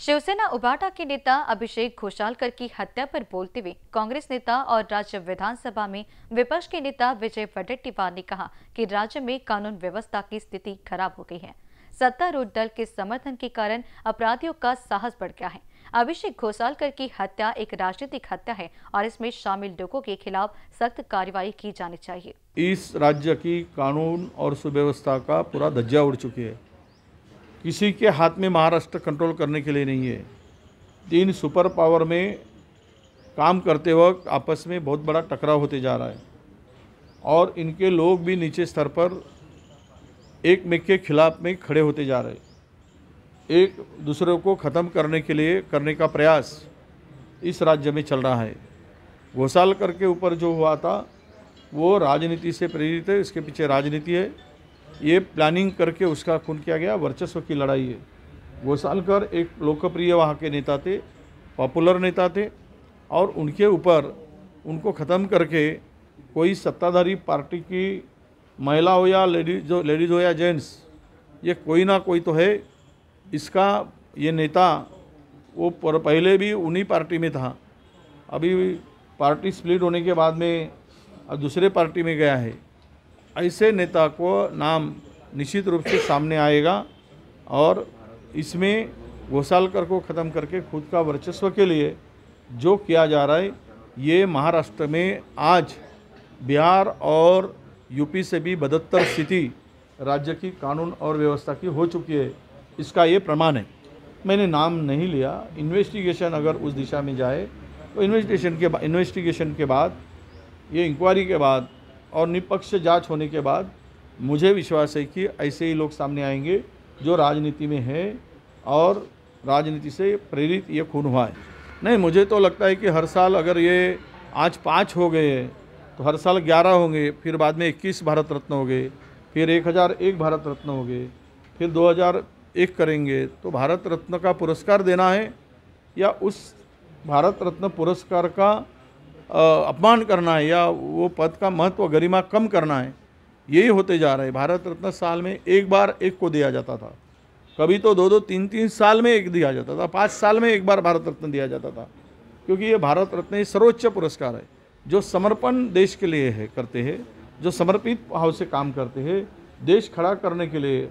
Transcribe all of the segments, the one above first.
शिवसेना उबाटा के नेता अभिषेक घोषालकर की हत्या पर बोलते हुए कांग्रेस नेता और राज्य विधानसभा में विपक्ष के नेता विजय वडेट्टीवार ने कहा कि राज्य में कानून व्यवस्था की स्थिति खराब हो गई है सत्तारूढ़ दल के समर्थन के कारण अपराधियों का साहस बढ़ गया है अभिषेक घोषालकर की हत्या एक राजनीतिक हत्या है और इसमें शामिल लोगों के खिलाफ सख्त कार्रवाई की जानी चाहिए इस राज्य की कानून और सुव्यवस्था का पूरा धज्जा उड़ चुकी है किसी के हाथ में महाराष्ट्र कंट्रोल करने के लिए नहीं है तीन सुपर पावर में काम करते वक्त आपस में बहुत बड़ा टकराव होते जा रहा है और इनके लोग भी नीचे स्तर पर एक मेक के खिलाफ में खड़े होते जा रहे एक दूसरे को ख़त्म करने के लिए करने का प्रयास इस राज्य में चल रहा है घोषाल करके ऊपर जो हुआ था वो राजनीति से प्रेरित है इसके पीछे राजनीति है ये प्लानिंग करके उसका खून किया गया वर्चस्व की लड़ाई है गोसालकर एक लोकप्रिय वहाँ के नेता थे पॉपुलर नेता थे और उनके ऊपर उनको ख़त्म करके कोई सत्ताधारी पार्टी की महिला हो या लेडीज जो लेडीज हो या जेंट्स ये कोई ना कोई तो है इसका ये नेता वो पहले भी उन्हीं पार्टी में था अभी पार्टी स्प्लिट होने के बाद में दूसरे पार्टी में गया है ऐसे नेता को नाम निश्चित रूप से सामने आएगा और इसमें घोषालकर को ख़त्म करके खुद का वर्चस्व के लिए जो किया जा रहा है ये महाराष्ट्र में आज बिहार और यूपी से भी बदत्तर स्थिति राज्य की कानून और व्यवस्था की हो चुकी है इसका ये प्रमाण है मैंने नाम नहीं लिया इन्वेस्टिगेशन अगर उस दिशा में जाए तो इन्वेस्टिगेशन के इन्वेस्टिगेशन के बाद ये इंक्वायरी के बाद और निष्पक्ष जांच होने के बाद मुझे विश्वास है कि ऐसे ही लोग सामने आएंगे जो राजनीति में हैं और राजनीति से प्रेरित ये खून हुआ है नहीं मुझे तो लगता है कि हर साल अगर ये आज पाँच हो गए तो हर साल ग्यारह होंगे फिर बाद में इक्कीस भारत रत्न हो गए फिर एक हज़ार एक भारत रत्न हो गए फिर दो हज़ार एक करेंगे तो भारत रत्न का पुरस्कार देना है या उस भारत रत्न पुरस्कार का अपमान करना है या वो पद का महत्व गरिमा कम करना है यही होते जा रहे हैं भारत रत्न साल में एक बार एक को दिया जाता था कभी तो दो दो तीन तीन साल में एक दिया जाता था पाँच साल में एक बार भारत रत्न दिया जाता था क्योंकि ये भारत रत्न सर्वोच्च पुरस्कार है जो समर्पण देश के लिए है करते हैं जो समर्पित भाव से काम करते हैं देश खड़ा करने के लिए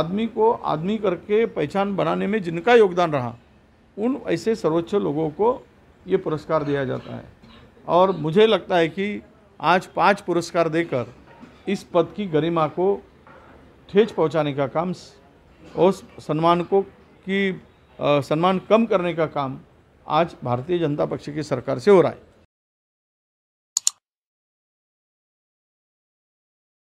आदमी को आदमी करके पहचान बनाने में जिनका योगदान रहा उन ऐसे सर्वोच्च लोगों को ये पुरस्कार दिया जाता है और मुझे लगता है कि आज पांच पुरस्कार देकर इस पद की गरिमा को ठेच पहुंचाने का काम और सम्मान को की सम्मान कम करने का काम आज भारतीय जनता पक्ष की सरकार से हो रहा है